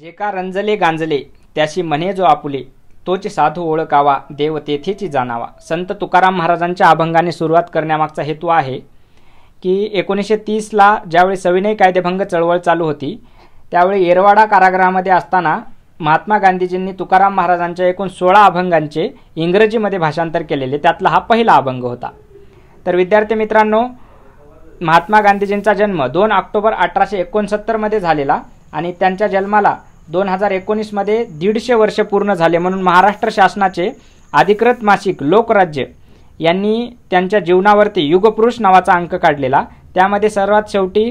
जे का रंजले गांजले त्याशी म्हणे जो आपुले तोच साधू ओळखावा देव तेथेची जाणावा संत तुकाराम महाराजांच्या अभंगाने सुरुवात करण्यामागचा हेतू आहे की एकोणीसशे तीसला ज्यावेळी सविनय कायदेभंग चळवळ चालू होती त्यावेळी येरवाडा कारागृहामध्ये असताना महात्मा गांधीजींनी तुकाराम महाराजांच्या एकूण सोळा अभंगांचे इंग्रजीमध्ये भाषांतर केलेले त्यातला हा पहिला अभंग होता तर विद्यार्थी मित्रांनो महात्मा गांधीजींचा जन्म दोन ऑक्टोबर अठराशे एकोणसत्तरमध्ये झालेला आणि त्यांच्या जन्माला दोन हजार एकोणीसमध्ये दीडशे वर्ष पूर्ण झाले म्हणून महाराष्ट्र शासनाचे अधिकृत मासिक लोकराज्य यांनी त्यांच्या जीवनावरती युगपुरुष नावाचा अंक काढलेला त्यामध्ये सर्वात शेवटी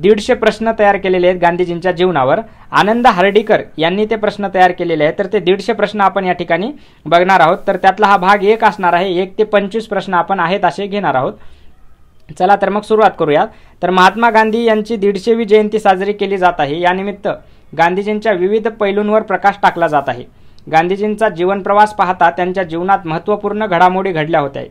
दीडशे प्रश्न तयार केलेले आहेत गांधीजींच्या जीवनावर आनंद हर्डीकर यांनी ते प्रश्न तयार केलेले आहेत तर ते दीडशे प्रश्न आपण या ठिकाणी बघणार आहोत तर त्यातला हा भाग एक असणार आहे एक ते पंचवीस प्रश्न आपण आहेत असे घेणार आहोत चला तर मग सुरुवात करूयात तर महात्मा गांधी यांची दीडशेवी जयंती साजरी केली जात आहे यानिमित्त गांधीजींच्या विविध पैलूंवर प्रकाश टाकला जात आहे गांधीजींचा जीवनप्रवास पाहता त्यांच्या जीवनात महत्त्वपूर्ण घडामोडी घडल्या होत्या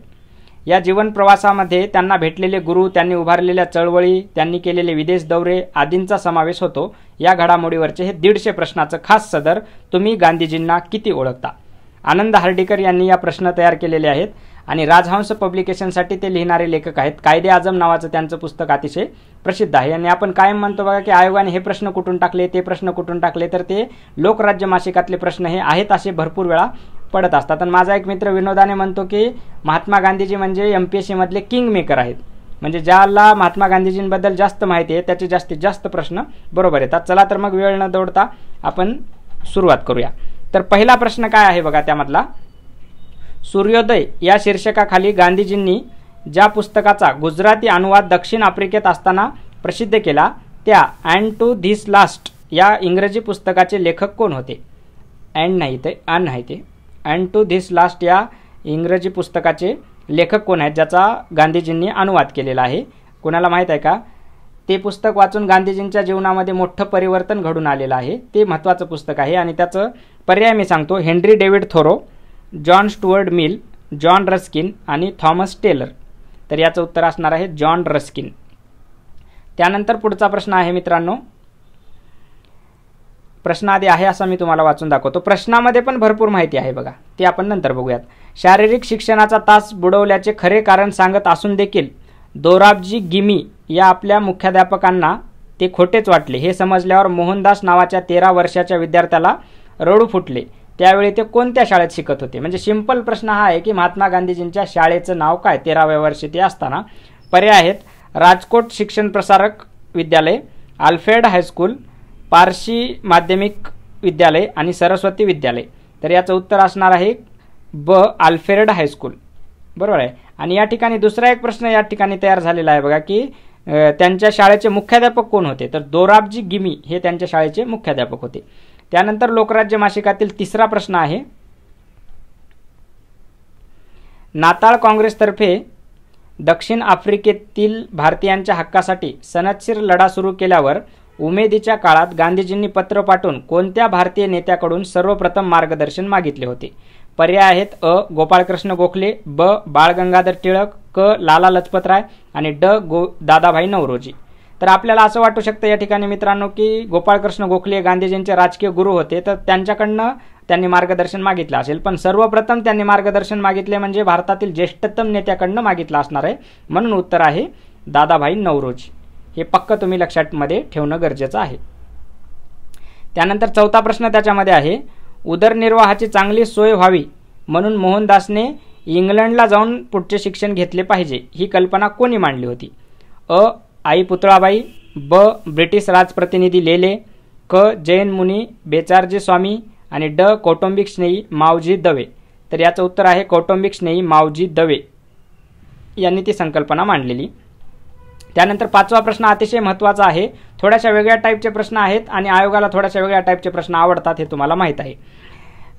या जीवनप्रवासामध्ये त्यांना भेटलेले गुरु त्यांनी उभारलेल्या चळवळी त्यांनी केलेले विदेश दौरे आदींचा समावेश होतो या घडामोडीवरचे हे दीडशे प्रश्नाचं खास सदर तुम्ही गांधीजींना किती ओळखता आनंद हर्डीकर यांनी या प्रश्न तयार केलेले आहेत आणि राजहंस पब्लिकेशनसाठी ते लिहिणारे लेखक आहेत कायदे आजम नावाचं त्यांचं पुस्तक अतिशय प्रसिद्ध आहे आणि आपण कायम म्हणतो बघा की आयोगाने हे प्रश्न कुठून टाकले ते प्रश्न कुठून टाकले तर ते लोकराज्य मासिकातले प्रश्न हे आहेत असे भरपूर वेळा पडत असतात आणि माझा एक मित्र विनोदाने म्हणतो की महात्मा गांधीजी म्हणजे एम पी एस सीमधले किंग मेकर आहेत म्हणजे ज्याला महात्मा गांधीजींबद्दल जास्त माहिती आहे त्याचे जास्तीत जास्त प्रश्न बरोबर येतात चला तर मग वेळ न दौडता आपण सुरुवात करूया तर पहिला प्रश्न काय आहे बघा त्यामधला सूर्योदय या शीर्षकाखाली गांधीजींनी ज्या पुस्तकाचा गुजराती अनुवाद दक्षिण आफ्रिकेत असताना प्रसिद्ध केला त्या अँड टू धिस लास्ट या इंग्रजी पुस्तकाचे लेखक कोण होते अँड नाही ते अँड नाही ते अँड टू धिस लास्ट या इंग्रजी पुस्तकाचे लेखक कोण आहेत ज्याचा गांधीजींनी अनुवाद केलेला आहे कोणाला माहीत आहे का ते पुस्तक वाचून गांधीजींच्या जीवनामध्ये मोठं परिवर्तन घडून आलेलं आहे ते महत्त्वाचं पुस्तक आहे आणि त्याचं पर्याय मी सांगतो Henry David Thoreau John Stuart Mill John Ruskin आणि थॉमस टेलर तर याचं उत्तर असणार आहे जॉन रस्किन त्यानंतर पुढचा प्रश्न आहे मित्रांनो प्रश्न आधी आहे असं मी तुम्हाला वाचून दाखवतो प्रश्नामध्ये पण भरपूर माहिती आहे बघा ती आपण नंतर बघूयात शारीरिक शिक्षणाचा तास बुडवल्याचे खरे कारण सांगत असून देखील दोराबजी गिमी या आपल्या मुख्याध्यापकांना ते खोटेच वाटले हे समजल्यावर मोहनदास नावाच्या तेरा वर्षाच्या विद्यार्थ्याला रडू फुटले त्यावेळी ते कोणत्या शाळेत शिकत होते म्हणजे सिंपल प्रश्न हा आहे की महात्मा गांधीजींच्या शाळेचं नाव काय तेराव्या वर्षी ते असताना पर्याय आहेत राजकोट शिक्षण प्रसारक विद्यालय आल्फ्रेड हायस्कूल पारशी माध्यमिक विद्यालय आणि सरस्वती विद्यालय तर याचं उत्तर असणार आहे ब आल्फेर्ड हायस्कूल बरोबर आहे आणि या ठिकाणी दुसरा एक प्रश्न या ठिकाणी तयार झालेला आहे बघा की त्यांच्या शाळेचे मुख्याध्यापक कोण होते तर दोराबजी गिमी हे त्यांच्या शाळेचे मुख्याध्यापक होते त्यानंतर लोकराज्य मासिकातील तिसरा प्रश्न आहे नाताळ काँग्रेसतर्फे दक्षिण आफ्रिकेतील भारतीयांच्या हक्कासाठी सनदशीर लढा सुरू केल्यावर उमेदीच्या काळात गांधीजींनी पत्र पाठवून कोणत्या भारतीय नेत्याकडून सर्वप्रथम मार्गदर्शन मागितले होते पर्याय आहेत अ गोपाळकृष्ण गोखले ब बाळ गंगाधर टिळक क लाला लजपतराय आणि ड गो दादाभाई नवरोजी तर आपल्याला असं वाटू शकतं या ठिकाणी मित्रांनो की गोपाळकृष्ण गोखले गांधीजींचे राजकीय गुरु होते तर त्यांच्याकडनं त्यांनी मार्गदर्शन मागितलं असेल पण सर्वप्रथम त्यांनी मार्गदर्शन मागितले म्हणजे भारतातील ज्येष्ठतम नेत्याकडनं मागितलं असणार आहे म्हणून उत्तर आहे दादाभाई नवरोज हे पक्क तुम्ही लक्षात मध्ये ठेवणं गरजेचं आहे त्यानंतर चौथा प्रश्न त्याच्यामध्ये आहे उदरनिर्वाहाची चांगली सोय व्हावी म्हणून मोहनदासने इंग्लंडला जाऊन पुढचे शिक्षण घेतले पाहिजे ही कल्पना कोणी मांडली होती अ आई पुतळाबाई ब ब्रिटिश राजप्रतिनिधी लेले क जैन मुनी बेचारजी स्वामी आणि ड कौटुंबिक स्नेही मावजी दवे तर याचं उत्तर आहे कौटुंबिक स्नेही मावजी दवे यांनी ती संकल्पना मांडलेली त्यानंतर पाचवा प्रश्न अतिशय महत्त्वाचा आहे थोड्याशा वेगळ्या टाईपचे प्रश्न आहेत आणि आयोगाला थोड्याशा वेगळ्या टाईपचे प्रश्न आवडतात हे तुम्हाला माहीत आहे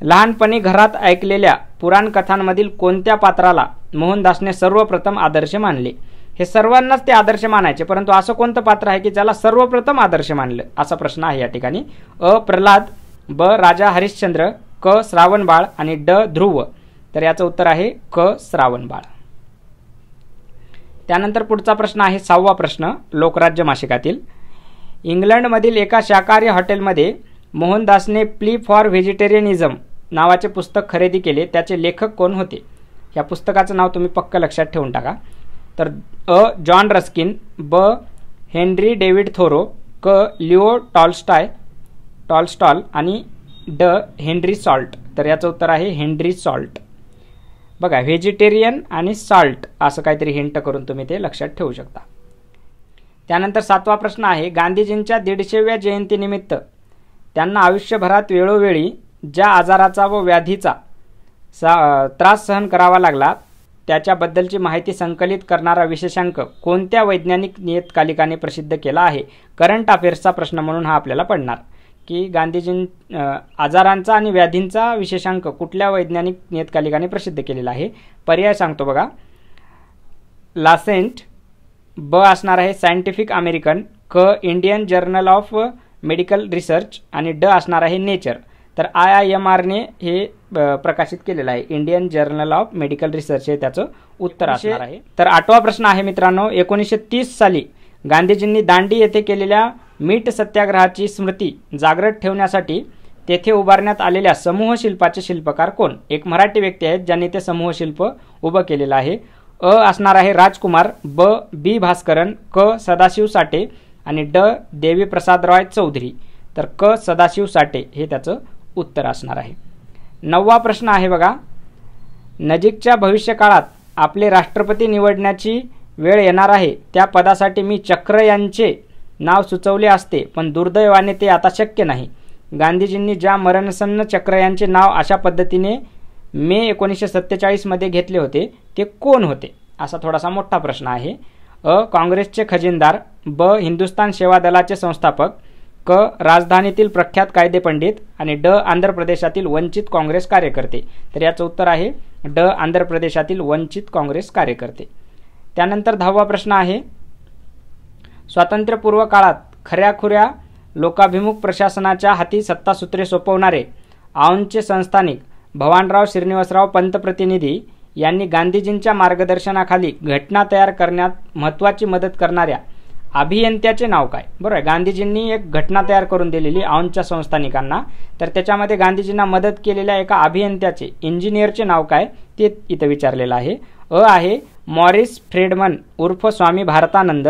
लहानपणी घरात ऐकलेल्या पुराणकथांमधील कोणत्या पात्राला मोहनदासने सर्वप्रथम आदर्श मानले हे सर्वांनाच ते आदर्श मानायचे परंतु असं कोणतं पात्र आहे की ज्याला सर्वप्रथम आदर्श मानलं असा प्रश्न आहे या ठिकाणी अ प्रल्हाद ब राजा हरिश्चंद्र क श्रावणबाळ आणि ड ध्रुव तर याचं उत्तर आहे क श्रावणबाळ त्यानंतर पुढचा प्रश्न आहे सहावा प्रश्न लोकराज्य मासिकातील इंग्लंडमधील एका शाकाहारी हॉटेलमध्ये मोहनदासने प्ली फॉर व्हेजिटेरियनिझम नावाचे पुस्तक खरेदी केले त्याचे लेखक कोण होते या पुस्तकाचं नाव तुम्ही पक्क लक्षात ठेवून टाका तर अ जॉन रस्किन ब हेनरी डेव्हिड थोरो क लिओ टॉलस्टाय टॉलस्टॉल आणि ड हेनरी सॉल्ट तर याचं उत्तर आहे हेनरी सॉल्ट बघा व्हेजिटेरियन आणि सॉल्ट असं काहीतरी हिंट करून तुम्ही ते लक्षात ठेवू शकता त्यानंतर सातवा प्रश्न आहे गांधीजींच्या दीडशेव्या जयंतीनिमित्त त्यांना आयुष्यभरात वेळोवेळी ज्या आजाराचा व व्याधीचा सा त्रास सहन करावा लागला त्याच्याबद्दलची माहिती संकलित करणारा विशेषांक कोणत्या वैज्ञानिक नियतकालिकाने प्रसिद्ध केला आहे करंट अफेअर्सचा प्रश्न म्हणून हा आपल्याला पडणार की गांधीजीं आजारांचा आणि व्याधींचा विशेषांक कुठल्या वैज्ञानिक नियतकालिकाने प्रसिद्ध केलेला आहे पर्याय सांगतो बघा लासेंट ब असणार आहे सायंटिफिक अमेरिकन क Indian Journal of Medical Research आणि ड असणार आहे नेचर तर आय आय एम आरने हे प्रकाशित केलेलं आहे Indian Journal of Medical Research हे त्याचं उत्तर असणार आहे तर आठवा प्रश्न आहे मित्रांनो एकोणीसशे तीस साली गांधीजींनी दांडी येथे केलेल्या मीठ सत्याग्रहाची स्मृती जागृत ठेवण्यासाठी तेथे उभारण्यात आलेल्या समूह शिल्पाचे शिल्पकार कोण एक मराठी व्यक्ती आहेत ज्यांनी ते समूह शिल्प उभं केलेलं आहे अ असणार आहे राजकुमार ब बी भास्करन क सदाशिव साठे आणि ड देवी प्रसाद रॉय चौधरी तर क सदाशिव साठे हे त्याचं उत्तर असणार आहे नववा प्रश्न आहे बघा नजीकच्या भविष्यकाळात आपले राष्ट्रपती निवडण्याची वेळ येणार आहे त्या पदासाठी मी चक्र यांचे नाव सुचवले असते पण दुर्दैवाने ते आता शक्य नाही गांधीजींनी ज्या मरणसन्न चक्र यांचे नाव अशा पद्धतीने मे एकोणीसशे सत्तेचाळीसमध्ये घेतले होते ते कोण होते असा थोडासा मोठा प्रश्न आहे अ काँग्रेसचे खजिनदार ब हिंदुस्तान सेवा दलाचे संस्थापक क राजधानीतील प्रख्यात कायदे पंडित आणि ड आंध्र प्रदेशातील वंचित काँग्रेस कार्यकर्ते तर याचं उत्तर आहे ड आंध्र प्रदेशातील वंचित काँग्रेस कार्यकर्ते त्यानंतर दहावा प्रश्न आहे स्वातंत्र्यपूर्व काळात खऱ्याखुऱ्या लोकाभिमुख प्रशासनाच्या हाती सत्तासूत्रे सोपवणारे औंधचे संस्थानिक भवानराव श्रीनिवासराव पंतप्रतिनिधी यांनी गांधीजींच्या मार्गदर्शनाखाली घटना तयार करण्यात महत्त्वाची मदत करणाऱ्या अभियंत्याचे नाव काय बरोबर आहे गांधीजींनी एक घटना तयार करून दिलेली औंधच्या संस्थानिकांना तर त्याच्यामध्ये गांधीजींना मदत केलेल्या एका अभियंत्याचे इंजिनियरचे नाव काय ते इथं विचारलेलं आहे अ आहे मॉरिस फ्रेडमन उर्फ स्वामी भारतानंद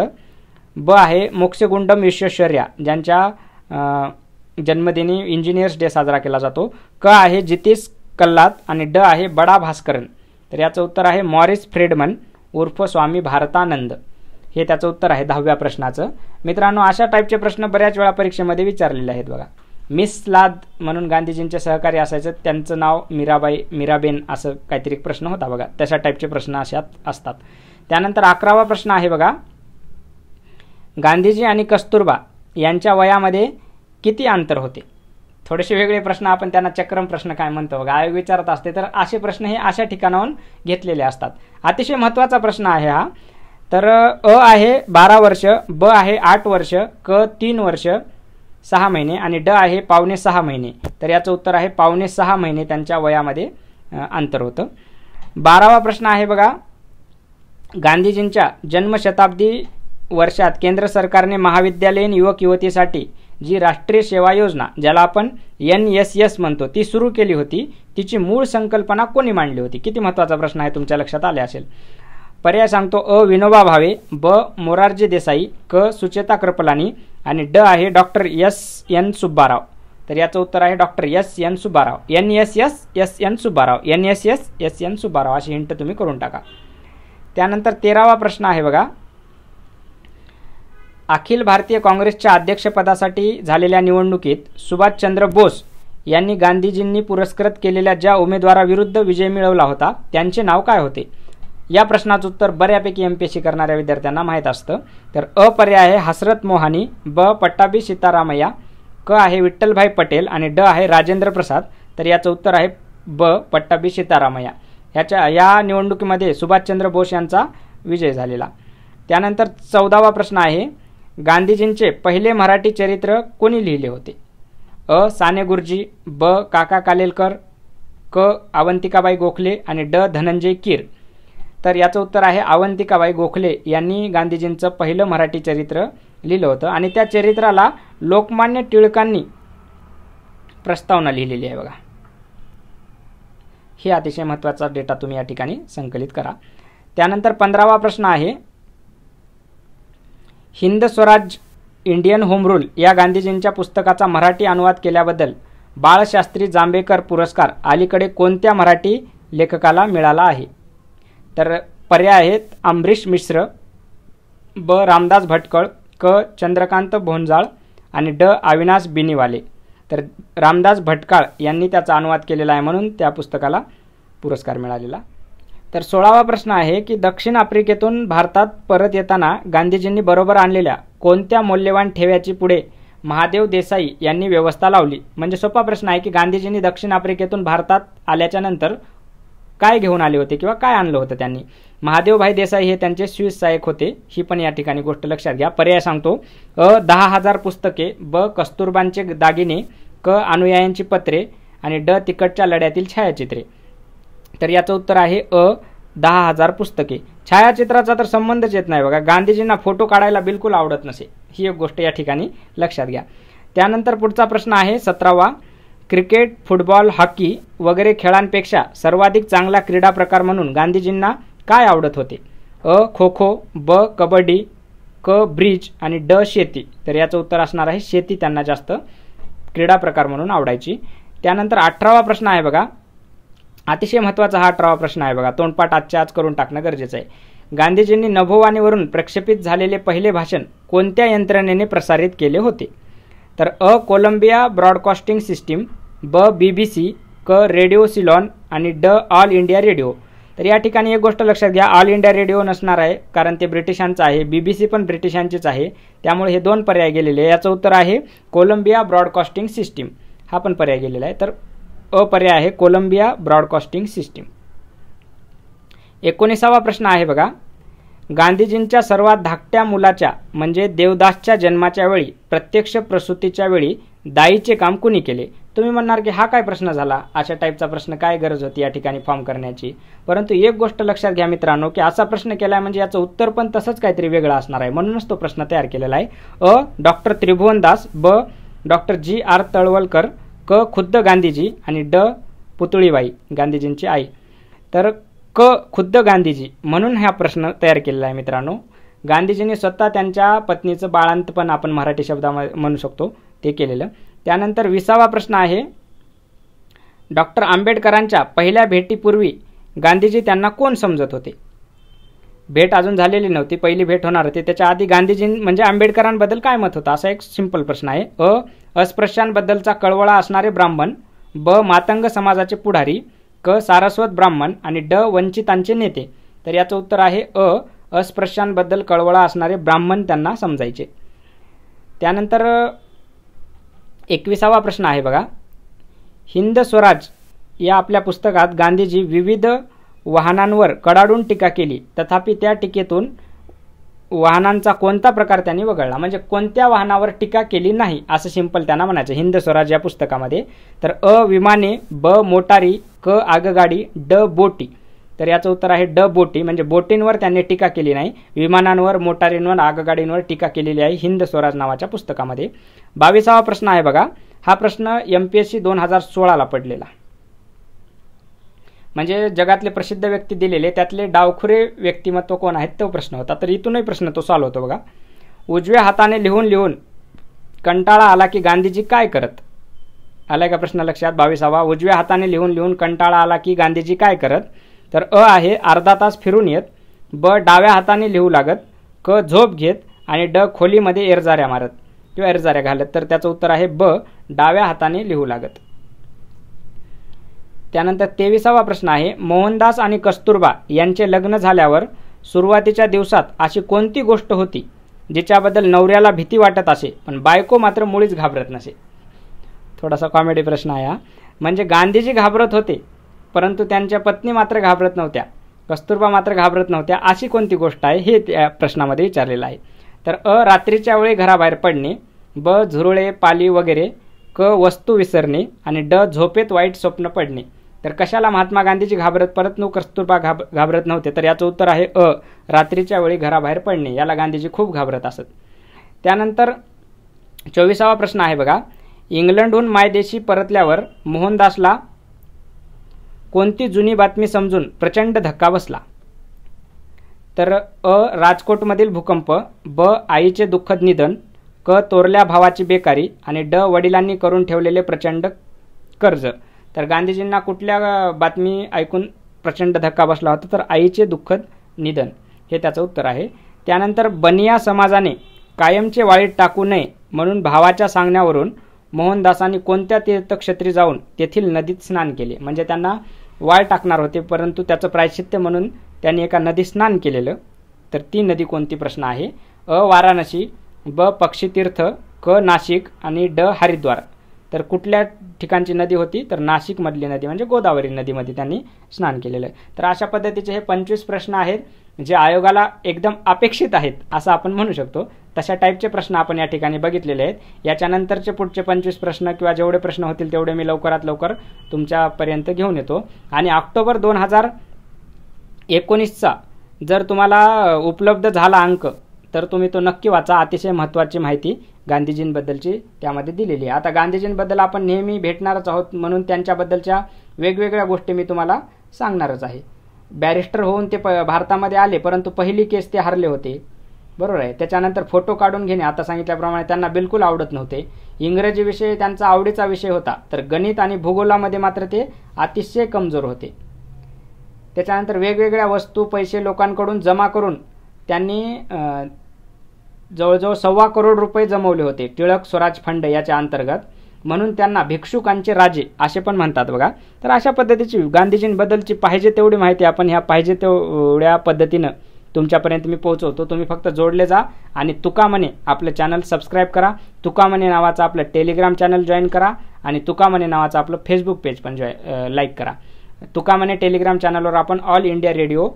ब आहे मोक्षगुंडम विश्वेश्वर्या ज्यांच्या जन्मदिनी इंजिनियर्स डे साजरा केला जातो क आहे जितेश कल्लात आणि ड आहे बडा भास्करन तर याचं उत्तर आहे मॉरिस फ्रेडमन उर्फ स्वामी भारतानंद हे त्याचं उत्तर आहे दहाव्या प्रश्नाचं मित्रांनो अशा टाईपचे प्रश्न बऱ्याच वेळा परीक्षेमध्ये विचारलेले आहेत बघा मिस लाद म्हणून गांधीजींचे सहकारी असायचं त्यांचं नाव मीराबाई मीराबेन असं काहीतरी प्रश्न होता बघा तशा टाईपचे प्रश्न अशात असतात त्यानंतर अकरावा प्रश्न आहे बघा गांधीजी आणि कस्तुरबा यांच्या वयामध्ये किती अंतर होते थोडेसे वेगळे प्रश्न आपण त्यांना चक्रम प्रश्न काय म्हणतो बघा आयोग विचारत असते तर असे प्रश्न हे अशा ठिकाणाहून घेतलेले असतात अतिशय महत्त्वाचा प्रश्न आहे हा तर अ आहे बारा वर्ष ब आहे आठ वर्ष क तीन वर्ष सहा महिने आणि ड आहे पावणे सहा महिने तर याचं उत्तर आहे पावणे सहा महिने त्यांच्या वयामध्ये अंतर होतं बारावा प्रश्न आहे बघा गांधीजींच्या जन्मशताब्दी वर्षात केंद्र सरकारने महाविद्यालयीन युवक युवतीसाठी जी राष्ट्रीय सेवा योजना ज्याला आपण एन एस एस म्हणतो ती सुरू केली होती तिची मूळ संकल्पना कोणी मांडली होती किती महत्त्वाचा प्रश्न आहे तुमच्या लक्षात आले असेल पर्याय सांगतो अ विनोबा भावे ब मोरारजी देसाई क सुचेता कृपलानी आणि ड आहे डॉक्टर एस एन सुब्बाराव तर याचं उत्तर आहे doctor S N Subbarao N S S S N Subbarao N S S S N Subbarao अशी हिंट तुम्ही करून टाका त्यानंतर तेरावा प्रश्न आहे बघा अखिल भारतीय काँग्रेसच्या अध्यक्षपदासाठी झालेल्या निवडणुकीत सुभाषचंद्र बोस यांनी गांधीजींनी पुरस्कृत केलेल्या ज्या उमेदवाराविरुद्ध विजय मिळवला होता त्यांचे नाव काय होते या प्रश्नाचं उत्तर बऱ्यापैकी एम पी एस सी करणाऱ्या विद्यार्थ्यांना माहीत असतं तर अ पर्याय आहे हसरत मोहानी ब पट्टाबी सीतारामय्या क आहे विठ्ठलभाई पटेल आणि ड आहे राजेंद्र प्रसाद तर याचं उत्तर आहे ब पट्टाबी सीतारामय्या ह्याच्या या निवडणुकीमध्ये सुभाषचंद्र बोस यांचा विजय झालेला त्यानंतर चौदावा प्रश्न आहे गांधीजींचे पहिले मराठी चरित्र कोणी लिहिले होते अ साने गुरुजी ब काका कालेलकर क अवंतिकाबाई गोखले आणि ड धनंजय कीर तर याचं उत्तर आहे अवंतिकाबाई गोखले यांनी गांधीजींचं पहिलं मराठी चरित्र लिहिलं होतं आणि त्या चरित्राला लोकमान्य टिळकांनी प्रस्तावना लिहिलेली आहे बघा हे अतिशय महत्त्वाचा डेटा तुम्ही या ठिकाणी संकलित करा त्यानंतर पंधरावा प्रश्न आहे Hind Swaraj Indian Home Rule या गांधीजींच्या पुस्तकाचा मराठी अनुवाद केल्याबद्दल बाळशास्त्री जांभेकर पुरस्कार अलीकडे कोणत्या मराठी लेखकाला मिळाला आहे तर पर्याय आहेत अमरीश मिश्र ब रामदास भटकळ क चंद्रकांत भोंजाळ आणि ड अविनाश बिनीवाले तर रामदास भटकाळ यांनी त्याचा अनुवाद केलेला आहे म्हणून त्या पुस्तकाला पुरस्कार मिळालेला तर सोळावा प्रश्न आहे की दक्षिण आफ्रिकेतून भारतात परत येताना गांधीजींनी बरोबर आणलेल्या कोणत्या मौल्यवान ठेव्याची पुढे महादेव देसाई यांनी व्यवस्था लावली म्हणजे सोपा प्रश्न आहे की गांधीजींनी दक्षिण आफ्रिकेतून भारतात आल्याच्यानंतर काय घेऊन आले होते किंवा काय आणलं होतं त्यांनी महादेवभाई देसाई हे त्यांचे स्विस सहाय्यक होते ही पण या ठिकाणी गोष्ट लक्षात घ्या पर्याय सांगतो अ दहा हजार पुस्तके ब कस्तुरबांचे दागिने क अनुयायांची पत्रे आणि ड तिकटच्या लढ्यातील छायाचित्रे तर याचं उत्तर आहे अ दहा हजार पुस्तके छायाचित्राचा तर संबंधच येत नाही बघा गांधीजींना फोटो काढायला बिलकुल आवडत नसे ही एक गोष्ट या ठिकाणी लक्षात घ्या त्यानंतर पुढचा प्रश्न आहे सतरावा क्रिकेट फुटबॉल हॉकी वगैरे खेळांपेक्षा सर्वाधिक चांगला क्रीडा प्रकार म्हणून गांधीजींना काय आवडत होते अ खो खो ब कबड्डी क ब्रिज आणि ड शेती तर याचं उत्तर असणार आहे शेती त्यांना जास्त क्रीडा प्रकार म्हणून आवडायची त्यानंतर अठरावा प्रश्न आहे बघा अतिशय महत्त्वाचा हा अठरावा प्रश्न आहे बघा तोंडपाठ आजच्या आज करून टाकणं गरजेचं आहे गांधीजींनी नभोवाणीवरून प्रक्षेपित झालेले पहिले भाषण कोणत्या यंत्रणेने प्रसारित केले होते तर अ कोलंबिया ब्रॉडकास्टिंग सिस्टीम ब बी बी सी क रेडिओ सिलॉन आणि ड ऑल इंडिया रेडिओ तर या ठिकाणी एक गोष्ट लक्षात घ्या ऑल इंडिया रेडिओ नसणार आहे कारण ते ब्रिटिशांचं आहे बी बी सी पण ब्रिटिशांचीच आहे त्यामुळे हे दोन पर्याय गेलेले आहे याचं उत्तर आहे कोलंबिया ब्रॉडकास्टिंग सिस्टीम हा पण पर्याय गेलेला आहे तर अ पर्याय आहे कोलंबिया ब्रॉडकास्टिंग सिस्टीम एकोणीसावा प्रश्न आहे बघा गांधीजींच्या सर्वात धाकट्या मुलाच्या म्हणजे देवदासच्या जन्माच्या वेळी प्रत्यक्ष प्रसूतीच्या वेळी दाईचे काम कुणी केले तुम्ही म्हणणार की हा काय प्रश्न झाला अशा टाईपचा प्रश्न काय गरज होती या ठिकाणी फॉर्म करण्याची परंतु एक गोष्ट लक्षात घ्या मित्रांनो की असा प्रश्न केला म्हणजे याचं उत्तर पण तसंच काहीतरी वेगळं असणार आहे म्हणूनच तो प्रश्न तयार केलेला आहे अ डॉक्टर त्रिभुवनदास ब डॉक्टर जी आर तळवलकर क खुद्द गांधीजी आणि ड पुतळीबाई गांधीजींची आई तर क खुद्द गांधीजी म्हणून हा प्रश्न तयार केलेला आहे मित्रांनो गांधीजींनी स्वतः त्यांच्या पत्नीचं बाळांत पण आपण मराठी शब्दामध्ये म्हणू शकतो ते केलेलं त्यानंतर विसावा प्रश्न आहे डॉक्टर आंबेडकरांच्या पहिल्या भेटीपूर्वी गांधीजी त्यांना कोण समजत होते भेट अजून झालेली नव्हती पहिली भेट होणार होती त्याच्या आधी गांधीजी म्हणजे आंबेडकरांबद्दल काय मत होतं असा एक सिंपल प्रश्न आहे अ अस्पृश्यांबद्दलचा कळवळा असणारे ब्राह्मण ब मातंग समाजाचे पुढारी क सारस्वत ब्राह्मण आणि ड वंचितांचे नेते तर याचं उत्तर आहे अ अस्पृश्यांबद्दल कळवळा असणारे ब्राह्मण त्यांना समजायचे त्यानंतर एकविसावा प्रश्न आहे बघा हिंद स्वराज या आपल्या पुस्तकात गांधीजी विविध वाहनांवर कडाडून टीका केली तथापि त्या टीकेतून वाहनांचा कोणता प्रकार त्यांनी वगळला म्हणजे कोणत्या वाहनावर टीका केली नाही असं सिंपल त्यांना म्हणायचं हिंद स्वराज या पुस्तकामध्ये तर अ विमाने ब मोटारी क आगगाडी ड बोटी तर याचं उत्तर आहे ड बोटी म्हणजे बोटींवर त्यांनी टीका केली नाही विमानांवर मोटारींवर आगगाडींवर टीका केलेली आहे हिंद स्वराज नावाच्या पुस्तकामध्ये बावीसावा प्रश्न आहे बघा हा प्रश्न एम पी एस सी दोन हजार सोळाला पडलेला म्हणजे जगातले प्रसिद्ध व्यक्ती दिलेले त्यातले डावखुरे व्यक्तिमत्व कोण आहेत तो प्रश्न होता तर इथूनही प्रश्न तो सॉल्व होतो बघा उजव्या हाताने लिहून लिहून कंटाळा आला की गांधीजी काय करत आलाय का प्रश्न लक्षात बावीसावा उजव्या हाताने लिहून लिहून कंटाळा आला की गांधीजी काय करत तर अ आहे अर्धा तास फिरून येत ब डाव्या हाताने लिहू लागत क झोप घेत आणि ड खोलीमध्ये एरजाऱ्या मारत किंवा एरजाऱ्या घालत तर त्याचं उत्तर आहे ब डाव्या हाताने लिहू लागत त्यानंतर तेविसावा प्रश्न आहे मोहनदास आणि कस्तुरबा यांचे लग्न झाल्यावर सुरुवातीच्या दिवसात अशी कोणती गोष्ट होती जिच्याबद्दल नवऱ्याला भीती वाटत असे पण बायको मात्र मुळीच घाबरत नसे थोडासा कॉमेडी प्रश्न आहे हा म्हणजे गांधीजी घाबरत होते परंतु त्यांच्या पत्नी मात्र घाबरत नव्हत्या कस्तुरबा मात्र घाबरत नव्हत्या अशी कोणती गोष्ट आहे हे त्या प्रश्नामध्ये विचारलेलं आहे तर अ रात्रीच्या वेळी घराबाहेर पडणे ब झुरुळे पाली वगैरे क वस्तू विसरणे आणि ड झोपेत वाईट स्वप्न पडणे तर कशाला महात्मा गांधीजी घाबरत परत नो कस्तुरबा घाब घाबरत नव्हते तर याचं उत्तर आहे अ रात्रीच्या वेळी घराबाहेर पडणे याला गांधीजी खूप घाबरत असत त्यानंतर चोवीसावा प्रश्न आहे बघा इंग्लंडहून मायदेशी परतल्यावर मोहनदासला कोणती जुनी बातमी समजून प्रचंड धक्का बसला तर अ राजकोटमधील भूकंप ब आईचे दुःखद निधन क तोरल्या भावाची बेकारी आणि ड वडिलांनी करून ठेवलेले प्रचंड कर्ज तर गांधीजींना कुठल्या बातमी ऐकून प्रचंड धक्का बसला होता तर आईचे दुःखद निधन हे त्याचं उत्तर आहे त्यानंतर बनिया समाजाने कायमचे वाळीत टाकू नये म्हणून भावाच्या सांगण्यावरून मोहनदासांनी कोणत्या तीर्थक्षेत्री जाऊन तेथील नदीत स्नान केले म्हणजे त्यांना वाळ टाकणार होते परंतु त्याचं प्रायश्चित्य म्हणून त्यांनी एका नदीत स्नान केलेलं तर ती नदी कोणती प्रश्न आहे अ वाराणसी ब पक्षीतीर्थ क नाशिक आणि ड हरिद्वार तर कुठल्या ठिकाणची नदी होती तर नाशिकमधली नदी म्हणजे गोदावरी नदीमध्ये त्यांनी स्नान केलेलं आहे तर अशा पद्धतीचे हे पंचवीस प्रश्न आहेत जे आयोगाला एकदम अपेक्षित आहेत असं आपण म्हणू शकतो तशा टाईपचे प्रश्न आपण या ठिकाणी बघितलेले आहेत याच्यानंतरचे पुढचे पंचवीस प्रश्न किंवा जेवढे प्रश्न होतील तेवढे मी लवकरात लवकर तुमच्यापर्यंत घेऊन येतो आणि ऑक्टोबर दोन हजार एकोणीसचा जर तुम्हाला उपलब्ध झाला अंक तर तुम्ही तो नक्की वाचा अतिशय महत्त्वाची माहिती गांधीजींबद्दलची त्यामध्ये दिलेली आहे आता गांधीजींबद्दल आपण नेहमी भेटणारच आहोत म्हणून त्यांच्याबद्दलच्या वेगवेगळ्या गोष्टी मी तुम्हाला सांगणारच आहे बॅरिस्टर होऊन ते प भारतामध्ये आले परंतु पहिली केस ते हरले होते बरोबर आहे त्याच्यानंतर फोटो काढून घेणे आता सांगितल्याप्रमाणे त्यांना बिलकुल आवडत नव्हते इंग्रजी विषय त्यांचा आवडीचा विषय होता तर गणित आणि भूगोलामध्ये मात्र ते अतिशय कमजोर होते त्याच्यानंतर वेगवेगळ्या वस्तू पैसे लोकांकडून जमा करून त्यांनी जवळजवळ सव्वा करोड रुपये जमवले होते टिळक स्वराज फंड याच्या अंतर्गत म्हणून त्यांना भिक्षुकांचे राजे असे पण म्हणतात बघा तर अशा पद्धतीची गांधीजींबद्दलची पाहिजे तेवढी माहिती आपण ह्या पाहिजे तेवढ्या पद्धतीनं तुमच्यापर्यंत मी पोहोचवतो तुम्ही फक्त जोडले जा आणि तुकामने आपलं चॅनल सबस्क्राईब करा तुकामने नावाचं आपलं टेलिग्राम चॅनल जॉईन करा आणि तुकामने नावाचं आपलं फेसबुक पेज पण जॉय लाईक करा तुकामने टेलिग्राम चॅनलवर आपण ऑल इंडिया रेडिओ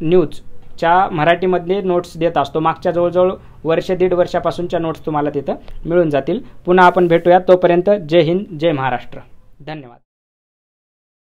न्यूज च्या मराठीमधले नोट्स देत असतो मागच्या जवळजवळ वर्ष दीड वर्षापासूनच्या नोट्स तुम्हाला तिथं मिळून जातील पुन्हा आपण भेटूया तोपर्यंत जय हिंद जय महाराष्ट्र धन्यवाद